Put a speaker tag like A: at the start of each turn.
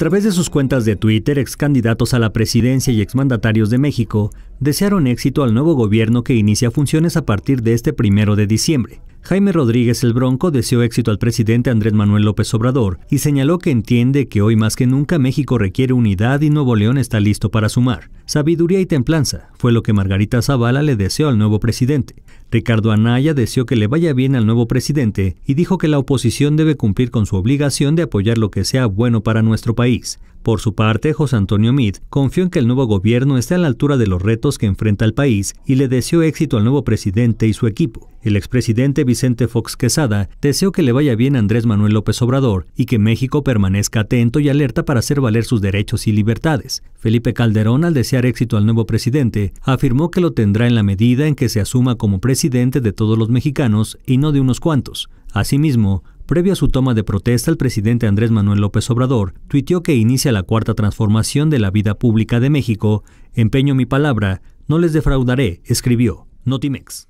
A: A través de sus cuentas de Twitter, ex candidatos a la presidencia y exmandatarios de México desearon éxito al nuevo gobierno que inicia funciones a partir de este primero de diciembre. Jaime Rodríguez el Bronco deseó éxito al presidente Andrés Manuel López Obrador y señaló que entiende que hoy más que nunca México requiere unidad y Nuevo León está listo para sumar. Sabiduría y templanza fue lo que Margarita Zavala le deseó al nuevo presidente. Ricardo Anaya deseó que le vaya bien al nuevo presidente y dijo que la oposición debe cumplir con su obligación de apoyar lo que sea bueno para nuestro país. Por su parte, José Antonio Meade confió en que el nuevo gobierno esté a la altura de los retos que enfrenta el país y le deseó éxito al nuevo presidente y su equipo. El expresidente Vicente Fox Quesada deseó que le vaya bien a Andrés Manuel López Obrador y que México permanezca atento y alerta para hacer valer sus derechos y libertades. Felipe Calderón, al desear éxito al nuevo presidente, afirmó que lo tendrá en la medida en que se asuma como presidente presidente de todos los mexicanos y no de unos cuantos. Asimismo, previo a su toma de protesta, el presidente Andrés Manuel López Obrador tuiteó que inicia la cuarta transformación de la vida pública de México. Empeño mi palabra, no les defraudaré, escribió Notimex.